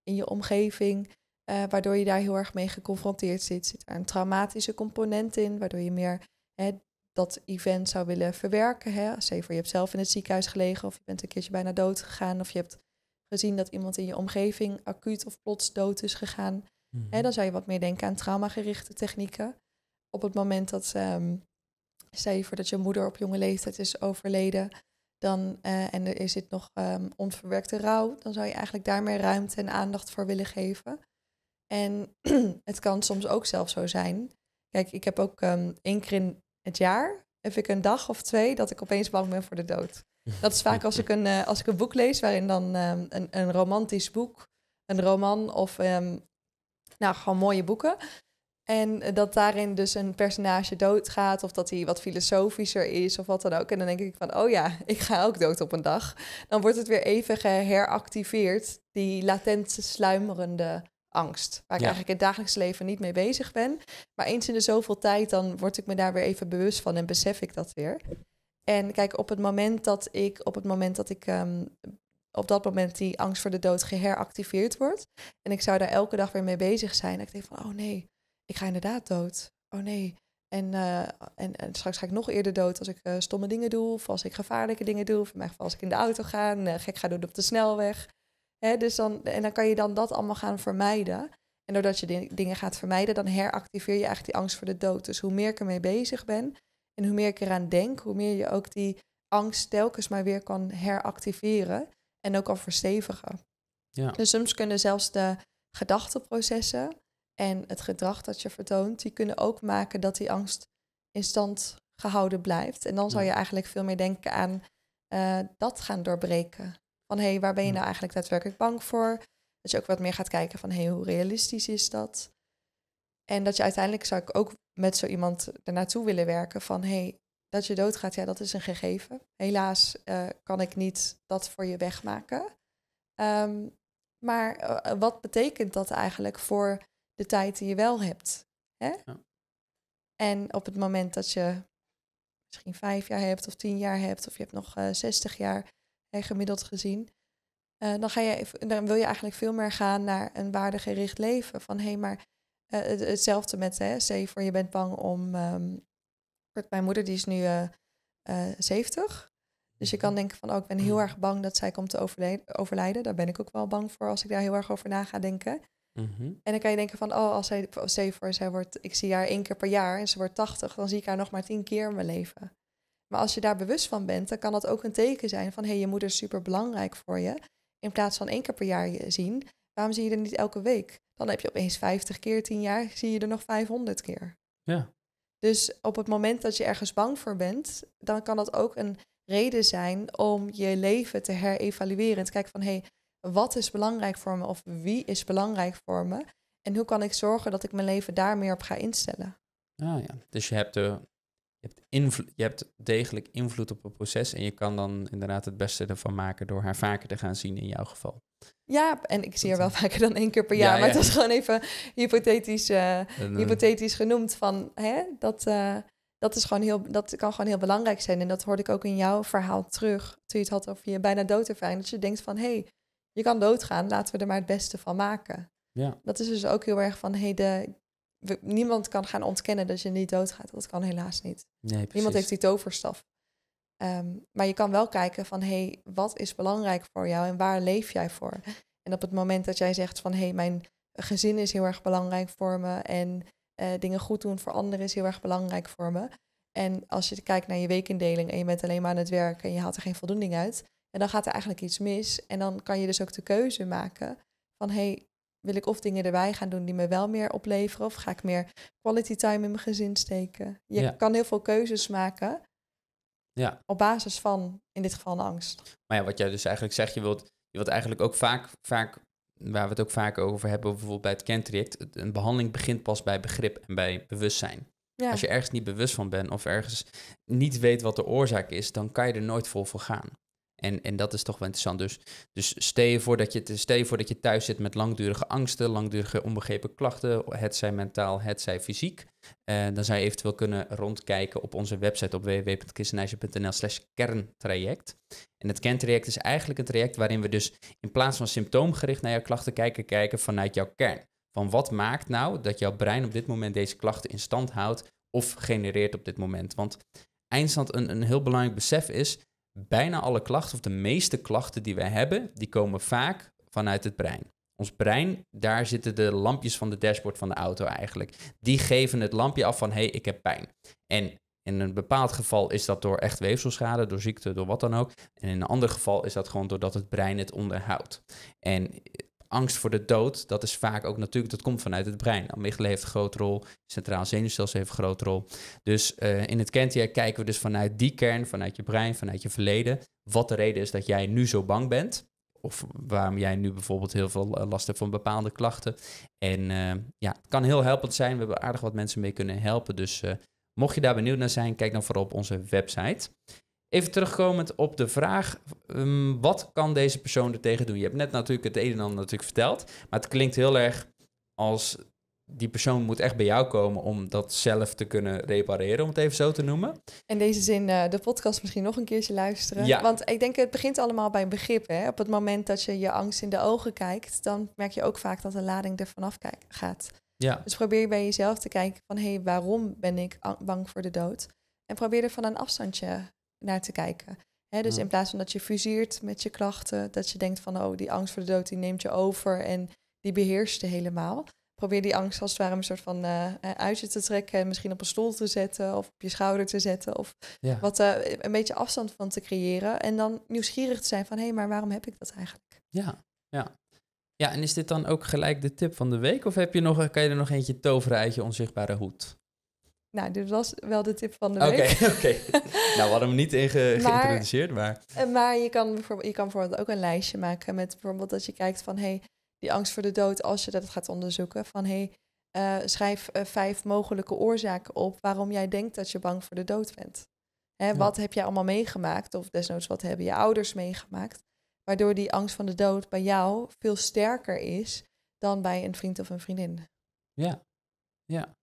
in je omgeving, eh, waardoor je daar heel erg mee geconfronteerd zit? Zit er een traumatische component in, waardoor je meer hè, dat event zou willen verwerken? Hè? Zeker, je hebt zelf in het ziekenhuis gelegen of je bent een keertje bijna dood gegaan of je hebt gezien dat iemand in je omgeving acuut of plots dood is gegaan. hè, mhm. dan zou je wat meer denken aan traumagerichte technieken. Op het moment dat, um, voor dat je moeder op jonge leeftijd is overleden, dan, eh, en er zit nog ehm, onverwerkte rouw, dan zou je eigenlijk daar meer ruimte en aandacht voor willen geven. En [clears throat] het kan soms ook zelf zo zijn. Kijk, ik heb ook ehm, één keer in het jaar heb ik een dag of twee dat ik opeens bang ben voor de dood. Dat is vaak als ik een, eh, als ik een boek lees waarin dan ehm, een, een romantisch boek, een roman of nou, gewoon mooie boeken, en eh, dat daarin dus een personage doodgaat, of dat hij wat filosofischer is, of wat dan ook. En dan denk ik van, oh ja, [laughs] ik ga ook dood op een dag. Dan wordt het weer even geheractiveerd, die latente sluimerende angst. Waar ik eigenlijk in het dagelijks leven niet mee bezig ben. Maar eens in de zoveel tijd, dan word ik me daar weer even bewust van en besef ik dat weer. En kijk, op het moment dat ik, op het moment dat ik ehm, op dat moment die angst voor de dood geheractiveerd wordt. En ik zou daar elke dag weer mee bezig zijn. En ik denk van, oh nee, ik ga inderdaad dood. Oh nee. En, eh, en, en, straks ga ik nog eerder dood als ik eh, stomme dingen doe. Of als ik gevaarlijke dingen doe. Of in als ik in de auto ga en eh, gek ga doen op de snelweg. Hè, dus dan, en dan kan je dan dat allemaal gaan vermijden. En doordat je dingen gaat vermijden, dan heractiveer je eigenlijk die angst voor de dood. Dus hoe meer ik ermee bezig ben en hoe meer ik eraan denk, hoe meer je ook die angst telkens maar weer kan heractiveren en ook al verstevigen. Ja. Dus soms kunnen zelfs de gedachteprocessen en het gedrag dat je vertoont, die kunnen ook maken dat die angst in stand gehouden blijft. En dan zou je eigenlijk veel meer denken aan eh, dat gaan doorbreken. Van hé, hey, waar ben je nou eigenlijk daadwerkelijk bang voor? Dat je ook wat meer gaat kijken van hé, hey, hoe realistisch is dat? En dat je uiteindelijk zou ik ook met zo iemand ernaartoe willen werken van hé, hey, dat je doodgaat, ja, dat is een gegeven. Helaas eh, kan ik niet dat voor je wegmaken. Um, maar eh, wat betekent dat eigenlijk voor de tijd die je wel hebt. Hè? Ja. En op het moment dat je misschien vijf jaar hebt of tien jaar hebt, of je hebt nog uh, eh, 60 jaar hè, gemiddeld gezien, eh, dan, ga je, dan wil je eigenlijk veel meer gaan naar een waardegericht leven. Van hé, hey, maar eh, hetzelfde met, hè, voor je bent bang om. Um, mijn moeder die is nu 70. Dus je kan mhm. denken van, ook oh, ik ben heel mhm. erg bang dat zij komt te overlijden. Daar ben ik ook wel bang voor als ik daar heel erg over na ga denken. Mhm. En dan kan je denken van, oh, als zij, zij oh, voor, zij wordt, ik zie haar één keer per jaar en ze wordt 80, dan zie ik haar nog maar tien keer in mijn leven. Maar als je daar bewust van bent, dan kan dat ook een teken zijn van, hé, hey, je moeder is super belangrijk voor je. In plaats van één keer per jaar je zien, waarom zie je er niet elke week? Dan heb je opeens 50 keer tien jaar, zie je er nog 500 keer. Ja. Dus op het moment dat je ergens bang voor bent, dan kan dat ook een reden zijn om je leven te herevalueren. En te kijken van, hé, hey, wat is belangrijk voor me of wie is belangrijk voor me? En hoe kan ik zorgen dat ik mijn leven daar meer op ga instellen? Ah, ja. Dus je hebt, de, eh, je, hebt je hebt degelijk invloed op het proces en je kan dan inderdaad het beste ervan maken door haar vaker te gaan zien in jouw geval. Ja, en ik zie haar wel eh, vaker dan één keer per jaar, maar het was gewoon even hypothetisch, eh, hypothetisch genoemd van hè, dat, dat, is gewoon heel, dat kan gewoon heel belangrijk zijn. En dat hoorde ik ook in jouw verhaal terug, toen je het had over je bijna doodervaring, dat je denkt van hé, hey, je kan doodgaan, laten we er maar het beste van maken. Ja. Dat is dus ook heel erg van, hey, de, niemand kan gaan ontkennen dat je niet doodgaat. Dat kan helaas niet. Nee, niemand heeft die toverstaf. Ehm, maar je kan wel kijken van, hey, wat is belangrijk voor jou en waar leef jij voor? En op het moment dat jij zegt van, hey, mijn gezin is heel erg belangrijk voor me en eh, dingen goed doen voor anderen is heel erg belangrijk voor me. En als je kijkt naar je weekindeling en je bent alleen maar aan het werk en je haalt er geen voldoening uit, en dan gaat er eigenlijk iets mis. En dan kan je dus ook de keuze maken van hey, wil ik of dingen erbij gaan doen die me wel meer opleveren, of ga ik meer quality time in mijn gezin steken? Je kan heel veel keuzes maken ja. op basis van in dit geval angst. Maar ja, wat jij dus eigenlijk zegt, je wilt, je wilt eigenlijk ook vaak, vaak, waar we het ook vaak over hebben, bijvoorbeeld bij het kentraject, een behandeling begint pas bij begrip en bij bewustzijn. Als je ergens niet bewust van bent of ergens niet weet wat de oorzaak is, dan kan je er nooit vol voor gaan. En, en dat is toch wel interessant. Dus, dus stel, je voor dat je, voor dat je thuis zit met langdurige angsten, langdurige onbegrepen klachten, het zij mentaal, het zij fysiek. Eh, dan zou je eventueel kunnen rondkijken op onze website op www.christenijzer.nl slash kerntraject. En het kerntraject is eigenlijk een traject waarin we dus in plaats van symptoomgericht naar jouw klachten kijken, kijken vanuit jouw kern. Van wat maakt nou dat jouw brein op dit moment deze klachten in stand houdt of genereert op dit moment? Want eindstand een, een heel belangrijk besef is bijna alle klachten, of de meeste klachten die we hebben, die komen vaak vanuit het brein. Ons brein, daar zitten de lampjes van de dashboard van de auto eigenlijk. Die geven het lampje af van hé, hey, ik heb pijn. En in een bepaald geval is dat door echt weefselschade, door ziekte, door wat dan ook. En in een ander geval is dat gewoon doordat het brein het onderhoudt. En angst voor de dood, dat is vaak ook natuurlijk, dat komt vanuit het brein. Amygdala heeft een grote rol, centraal zenuwstelsel heeft een grote rol. Dus eh, in het kentje kijken we dus vanuit die kern, vanuit je brein, vanuit je verleden, wat de reden is dat jij nu zo bang bent. Of waarom jij nu bijvoorbeeld heel veel eh, last hebt van bepaalde klachten. En eh, ja, het kan heel helpend zijn. We hebben aardig wat mensen mee kunnen helpen. Dus mocht je daar benieuwd naar zijn, kijk dan vooral op onze website. Even terugkomend op de vraag, ehm, wat kan deze persoon er tegen doen? Je hebt net natuurlijk het een en ander natuurlijk verteld, maar het klinkt heel erg als die persoon moet echt bij jou komen om dat zelf te kunnen repareren, om het even zo te noemen. In deze zin eh, de podcast misschien nog een keertje luisteren. Want ik denk, het begint allemaal bij een begrip. Hè? Op het moment dat je je angst in de ogen kijkt, dan merk je ook vaak dat de lading er vanaf gaat. Ja. Dus probeer bij jezelf te kijken van, hé, hey, waarom ben ik bang voor de dood? En probeer er van een afstandje naar te kijken. dus mm. in plaats van dat je fuseert met je klachten, dat je denkt van oh, die angst voor de dood die neemt je over en die beheerst je helemaal. Probeer die angst als het ware een soort van uh, uit je te trekken en misschien op een stoel te zetten of op je schouder te zetten of wat eh, een beetje afstand van te creëren en dan nieuwsgierig te zijn van hé, hey, maar waarom heb ik dat eigenlijk? Ja, ja. Ja, en is dit dan ook gelijk de tip van de week of heb je nog, kan je er nog eentje toveren uit je onzichtbare hoed? Nou, dit was wel de tip van de week. [laughs] Oké, oké. [laughs] nou, we hadden hem niet in maar, geïntroduceerd, eh, maar... je kan, bijvoorbeeld, je kan bijvoorbeeld ook een lijstje maken met bijvoorbeeld dat je kijkt van... hey, die angst voor de dood, als je dat gaat onderzoeken, van... hey, eh, schrijf eh, vijf mogelijke oorzaken op waarom jij denkt dat je bang voor de dood bent. Hè, Wat heb jij allemaal meegemaakt? Of desnoods, wat hebben je ouders meegemaakt? Waardoor die angst van de dood bij jou veel sterker is dan bij een vriend of een vriendin. Ja, ja.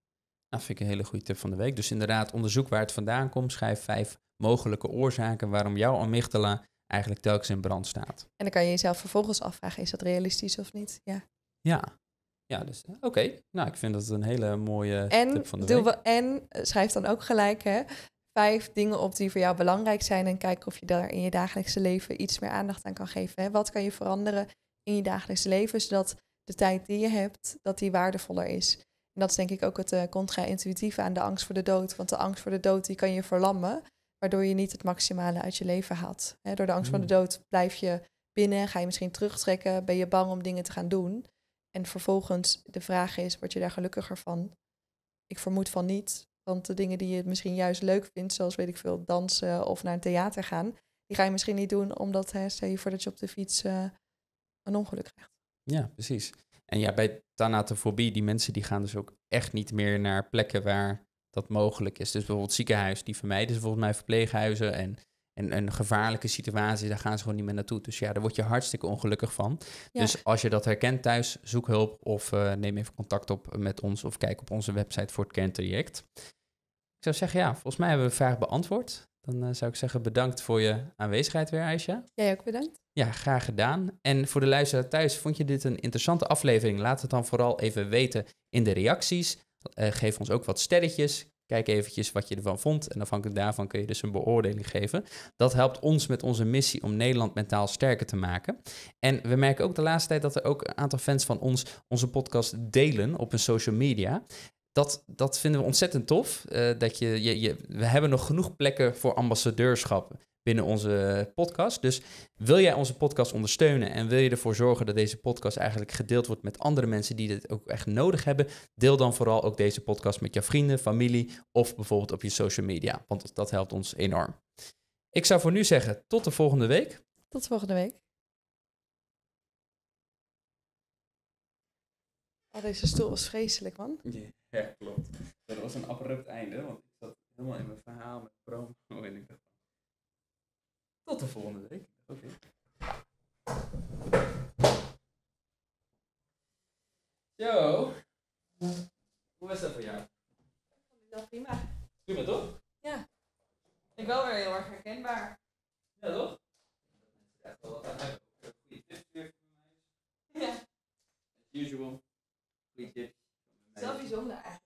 Dat nou, vind ik een hele goede tip van de week. Dus inderdaad, onderzoek waar het vandaan komt. Schrijf vijf mogelijke oorzaken waarom jouw amygdala eigenlijk telkens in brand staat. En dan kan je jezelf vervolgens afvragen, is dat realistisch of niet? Ja. Ja, ja dus eh, oké. Nou, ik vind dat een hele mooie tip van de week. We, en eh, schrijf dan ook gelijk hè, vijf dingen op die voor jou belangrijk zijn... en kijk of je daar in je dagelijkse leven iets meer aandacht aan kan geven. Hè. Wat kan je veranderen in je dagelijks leven, zodat de tijd die je hebt, dat die waardevoller is. En dat is denk ik ook het uh, contra-intuïtieve aan de angst voor de dood. Want de angst voor de dood die kan je verlammen, waardoor je niet het maximale uit je leven haalt. door de angst voor de hmm. dood blijf je binnen, ga je misschien terugtrekken, ben je bang om dingen te gaan doen. En vervolgens de vraag is, word je daar gelukkiger van? Ik vermoed van niet, want de dingen die je misschien juist leuk vindt, zoals weet ik veel, dansen of naar een theater gaan, die ga je misschien niet doen omdat, hè, je voor dat je op de fiets eh, een ongeluk krijgt. Ja, precies. En ja, bij thanatofobie, die mensen die gaan dus ook echt niet meer naar plekken waar dat mogelijk is. Dus bijvoorbeeld ziekenhuis, die vermijden ze volgens mij verpleeghuizen en, en een gevaarlijke situatie, daar gaan ze gewoon niet meer naartoe. Dus ja, daar word je hartstikke ongelukkig van. Dus als je dat herkent thuis, zoek hulp of eh, neem even contact op met ons of kijk op onze website voor het kerntraject. Ik zou zeggen, ja, volgens mij hebben we de vraag beantwoord. Dan eh, zou ik zeggen, bedankt voor je aanwezigheid weer, Aisha. Jij ook bedankt. Ja, graag gedaan. En voor de luisteraar thuis, vond je dit een interessante aflevering? Laat het dan vooral even weten in de reacties. Eh, geef ons ook wat sterretjes. Kijk eventjes wat je ervan vond. En afhankelijk daarvan kun je dus een beoordeling geven. Dat helpt ons met onze missie om Nederland mentaal sterker te maken. En we merken ook de laatste tijd dat er ook een aantal fans van ons onze podcast delen op hun social media. Dat, dat vinden we ontzettend tof. Eh, dat je, we hebben nog genoeg plekken voor ambassadeurschap binnen onze podcast. Dus wil jij onze podcast ondersteunen en wil je ervoor zorgen dat deze podcast eigenlijk gedeeld wordt met andere mensen die dit ook echt nodig hebben, deel dan vooral ook deze podcast met je vrienden, familie of bijvoorbeeld op je social media, want dat helpt ons enorm. Ik zou voor nu zeggen, tot de volgende week. Tot volgende week. deze stoel was vreselijk, man. Ja, klopt. Dat was een abrupt einde, want ik zat helemaal in mijn verhaal met Oh, en ik dacht, tot de volgende week. Oké. Zo. Hoe is dat voor jou? Ik wel prima. Prima toch? Ja. Ik wel weer heel erg herkenbaar. Ja toch? Ja. As usual. Zelf bijzonder eigenlijk.